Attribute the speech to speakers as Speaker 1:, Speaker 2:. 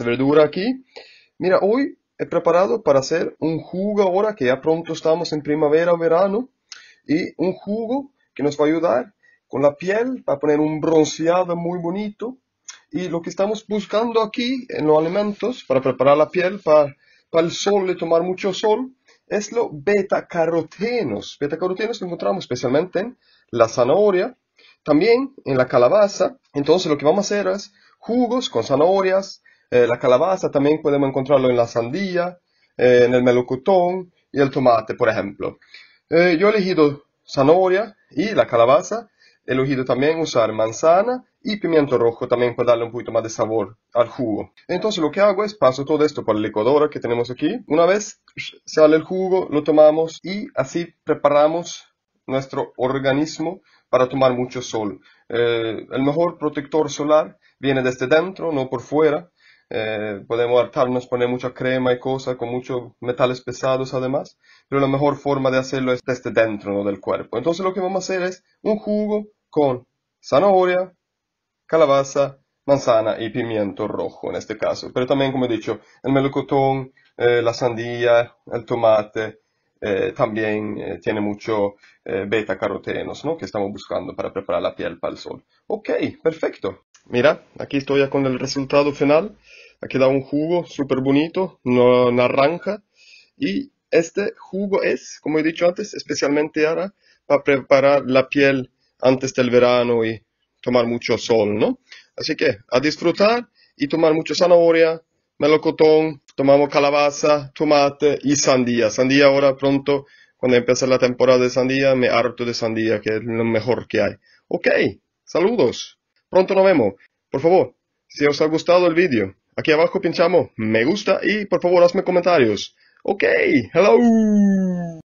Speaker 1: verdura aquí. Mira, hoy he preparado para hacer un jugo ahora que ya pronto estamos en primavera o verano. Y un jugo que nos va a ayudar con la piel para poner un bronceado muy bonito. Y lo que estamos buscando aquí en los alimentos para preparar la piel para, el sol y tomar mucho sol es los betacarotenos. Betacarotenos que encontramos especialmente en la zanahoria, también en la calabaza. Entonces lo que vamos a hacer es jugos con zanahorias, eh, la calabaza también podemos encontrarlo en la sandía, eh, en el melocotón y el tomate, por ejemplo. Eh, yo he elegido zanahoria y la calabaza. He elegido también usar manzana y pimiento rojo también para darle un poquito más de sabor al jugo. Entonces lo que hago es paso todo esto por la licuadora que tenemos aquí. Una vez sale el jugo, lo tomamos y así preparamos nuestro organismo para tomar mucho sol. el mejor protector solar viene desde dentro, no por fuera. Eh, podemos hartarnos, poner mucha crema y cosas, con muchos metales pesados además, pero la mejor forma de hacerlo es desde dentro ¿no? del cuerpo. Entonces lo que vamos a hacer es un jugo con zanahoria, calabaza, manzana y pimiento rojo en este caso. Pero también, como he dicho, el melocotón, eh, la sandía, el tomate, eh, también tiene mucho beta carotenos, ¿no? Que estamos buscando para preparar la piel para el sol. Ok, perfecto. Mira, aquí estoy ya con el resultado final. Ha da un jugo súper bonito, no, naranja. Y este jugo es, como he dicho antes, especialmente ahora para preparar la piel antes del verano y tomar mucho sol, ¿no? Así que a disfrutar y tomar mucho zanahoria, melocotón, tomamos calabaza, tomate y sandía. Sandía ahora pronto, cuando empiece la temporada de sandía, me harto de sandía, que es lo mejor que hay. Ok, saludos. Pronto nos vemos. Por favor, si os ha gustado el vídeo, Aquí abajo pinchamos me gusta y por favor hazme comentarios. Ok, hello.